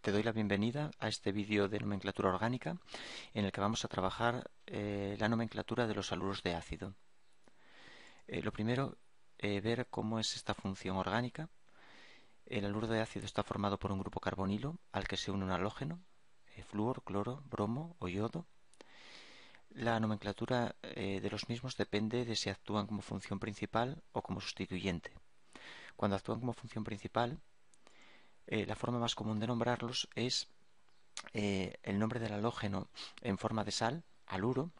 Te doy la bienvenida a este vídeo de nomenclatura orgánica en el que vamos a trabajar eh, la nomenclatura de los aluros de ácido. Eh, lo primero, eh, ver cómo es esta función orgánica. El aluro de ácido está formado por un grupo carbonilo al que se une un halógeno, flúor, cloro, bromo o yodo. La nomenclatura de los mismos depende de si actúan como función principal o como sustituyente. Cuando actúan como función principal, eh, la forma más común de nombrarlos es eh, el nombre del halógeno en forma de sal, aluro,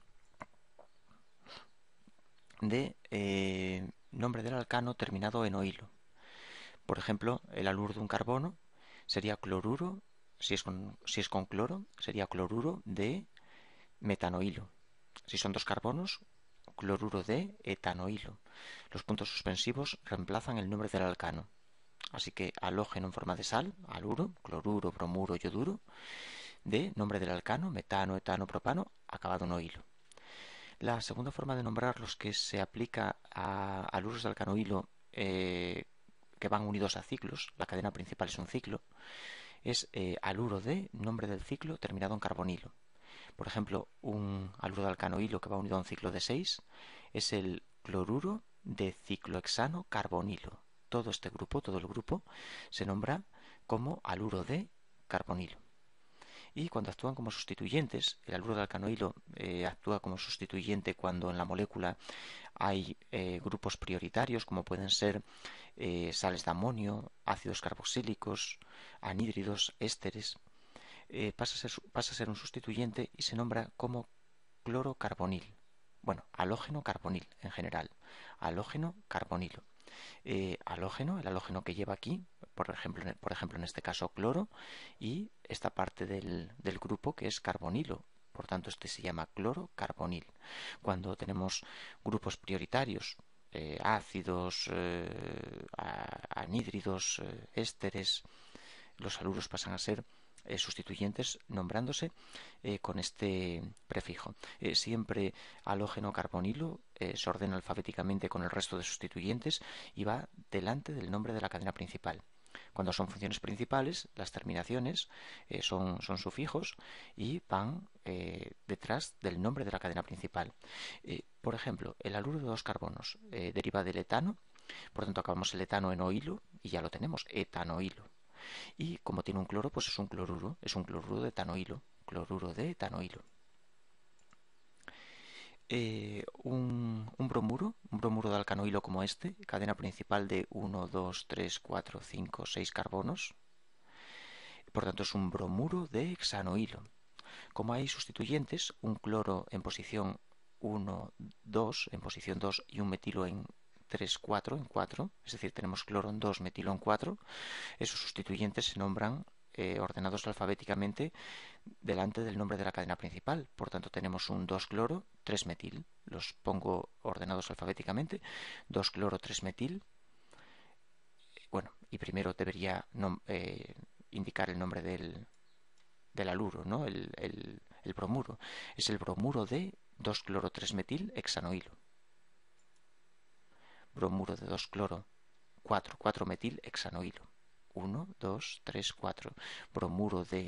de eh, nombre del alcano terminado en oilo. Por ejemplo, el alur de un carbono sería cloruro, si es con, si es con cloro, sería cloruro de metanoilo. Si son dos carbonos, cloruro de etanoilo. Los puntos suspensivos reemplazan el nombre del alcano. Así que alógeno en forma de sal, aluro, cloruro, bromuro, yoduro, de nombre del alcano, metano, etano, propano, acabado en oilo. La segunda forma de nombrar los que se aplica a aluros de alcanoilo eh, que van unidos a ciclos, la cadena principal es un ciclo, es eh, aluro de nombre del ciclo terminado en carbonilo. Por ejemplo, un aluro de alcanoilo que va unido a un ciclo de 6 es el cloruro de ciclohexano carbonilo todo este grupo, todo el grupo, se nombra como aluro de carbonilo. Y cuando actúan como sustituyentes, el aluro de alcanoilo eh, actúa como sustituyente cuando en la molécula hay eh, grupos prioritarios, como pueden ser eh, sales de amonio, ácidos carboxílicos, anhídridos, ésteres. Pasa a, ser, pasa, a ser, un sustituyente y se nombra como clorocarbonil. Bueno, halógeno carbonil en general. Halógeno carbonilo alógeno eh, halógeno, el halógeno que lleva aquí, por ejemplo, por ejemplo en este caso cloro, y esta parte del, grupo que es carbonilo. Por tanto, este se llama clorocarbonil. Cuando tenemos grupos prioritarios, eh, ácidos, eh, anhídridos, eh, ésteres, los aluros pasan a ser eh, sustituyentes nombrándose eh, con este prefijo. Eh, siempre halógeno carbonilo se ordena alfabéticamente con el resto de sustituyentes y va delante del nombre de la cadena principal. Cuando son funciones principales, las terminaciones son, son, sufijos y van detrás del nombre de la cadena principal. por ejemplo, el aluro de dos carbonos deriva del etano, por tanto acabamos el etano en oilo y ya lo tenemos, etanoilo. Y como tiene un cloro, pues es un cloruro, es un cloruro de etanoilo, cloruro de etanoilo. Eh, un, bromuro, un bromuro de alcanoilo como este, cadena principal de 1, 2, 3, 4, 5, 6 carbonos. Por tanto, es un bromuro de hexanoilo. Como hay sustituyentes, un cloro en posición 1, 2, en posición 2 y un metilo en 3, 4 en 4, es decir, tenemos en 2, metilón 4. Esos sustituyentes se nombran eh, ordenados alfabéticamente delante del nombre de la cadena principal. Por tanto, tenemos un 2-cloro, 3-metil. Los pongo ordenados alfabéticamente. 2-cloro, 3-metil. Bueno, y primero debería eh, indicar el nombre del, aluro, ¿no? El, bromuro. Es el bromuro de 2-cloro, 3-metil hexanoilo bromuro de 2-cloro, 4, 4-metil hexanoilo. 1, 2, 3, 4, bromuro de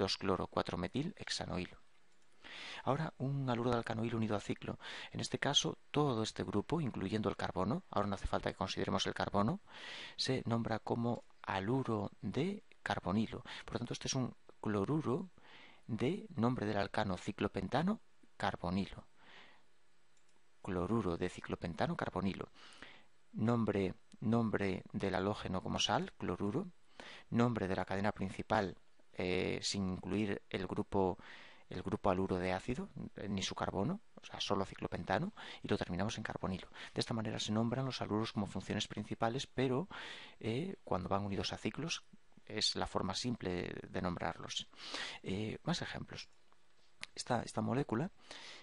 2-cloro, 4-metil hexanoilo. Ahora un aluro de alcanoil unido a ciclo. En este caso, todo este grupo, incluyendo el carbono, ahora no hace falta que consideremos el carbono, se nombra como aluro de carbonilo. Por lo tanto, este es un cloruro de nombre del alcano ciclopentano carbonilo cloruro de ciclopentano carbonilo. Nombre, nombre del halógeno como sal, cloruro. Nombre de la cadena principal eh, sin incluir el grupo el grupo aluro de ácido, eh, ni su carbono, o sea, solo ciclopentano, y lo terminamos en carbonilo. De esta manera se nombran los aluros como funciones principales, pero eh, cuando van unidos a ciclos es la forma simple de nombrarlos. más ejemplos. esta molécula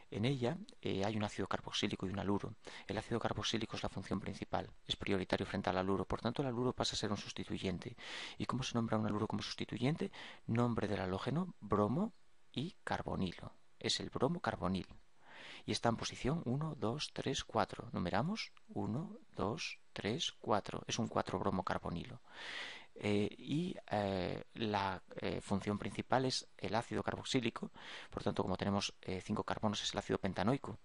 en ella eh, hay un ácido carboxílico y un aluro. El ácido carboxílico es la función principal, es prioritario frente al aluro, por tanto el aluro pasa a ser un sustituyente. ¿Y cómo se nombra un aluro como sustituyente? Nombre del halógeno, bromo y carbonilo. Es el bromo carbonil. Y está en posición 1, 2, 3, 4. Numeramos 1, 2, 3, 4. Es un 4 bromo carbonilo. Eh, y eh, la eh, función principal es el ácido carboxílico, por tanto como tenemos cinco carbonos es el ácido pentanoico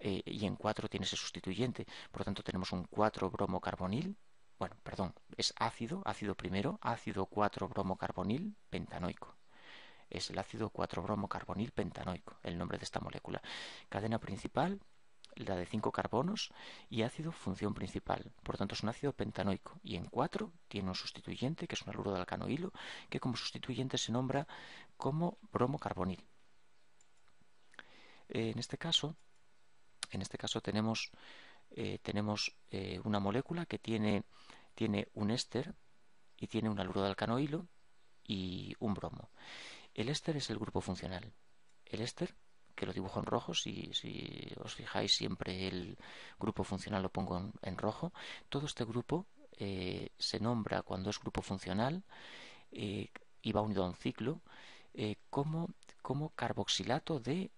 y en cuatro tiene ese sustituyente, por tanto tenemos un 4-bromocarbonil, bueno, perdón, es ácido, ácido primero, ácido 4-bromocarbonil pentanoico. Es el ácido 4 carbonil pentanoico, el nombre de esta molécula. Cadena principal, la de 5 carbonos y ácido función principal. Por tanto, es un ácido pentanoico. Y en 4 tiene un sustituyente, que es un aluro de hilo que como sustituyente se nombra como bromocarbonil. Eh, en este caso, en este caso tenemos, eh, tenemos eh, una molécula que tiene, tiene un éster y tiene un aluro de hilo y un bromo. El éster es el grupo funcional. El éster que lo dibujo en rojo, si, si os fijáis siempre el grupo funcional lo pongo en, rojo, todo este grupo eh, se nombra cuando es grupo funcional eh, y va unido a un ciclo eh, como, como carboxilato de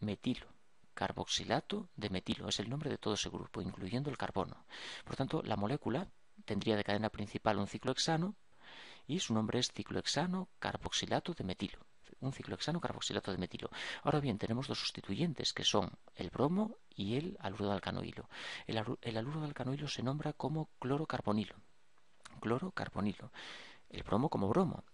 metilo carboxilato de metilo. Es el nombre de todo ese grupo, incluyendo el carbono. Por tanto, la molécula tendría de cadena principal un ciclohexano y su nombre es ciclohexano carboxilato de metilo un ciclohexano carboxilato de metilo. Ahora bien, tenemos dos sustituyentes que son el bromo y el aluro de alcanoilo. El, el aluro de alcanoilo se nombra como clorocarbonilo. Clorocarbonilo. El bromo como bromo.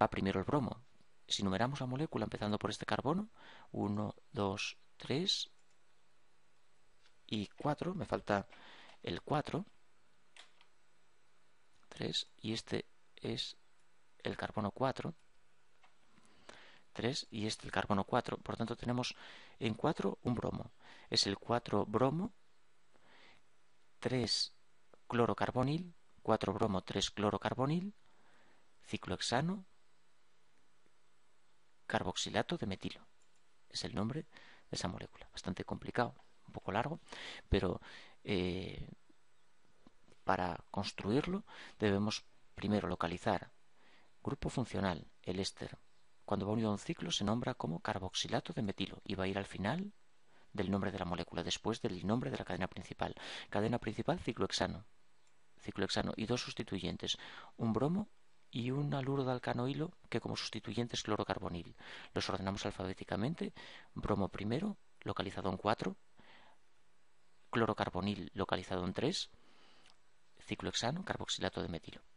Va primero el bromo. Si numeramos la molécula empezando por este carbono, 1, 2, 3 y 4, me falta el 4, 3 y este es el carbono 4 3 y este el carbono 4. Por tanto, tenemos en 4 un bromo. Es el 4 bromo, 3 clorocarbonil, 4 bromo, 3 clorocarbonil, ciclohexano, carboxilato de metilo. Es el nombre de esa molécula. Bastante complicado, un poco largo, pero eh, para construirlo debemos primero localizar grupo funcional, el éster cuando va unido a un ciclo se nombra como carboxilato de metilo y va a ir al final del nombre de la molécula, después del nombre de la cadena principal. Cadena principal, ciclohexano. Ciclohexano y dos sustituyentes, un bromo y un aluro de alcanoilo que como sustituyente es clorocarbonil. Los ordenamos alfabéticamente, bromo primero, localizado en 4, clorocarbonil localizado en 3, ciclohexano, carboxilato de metilo.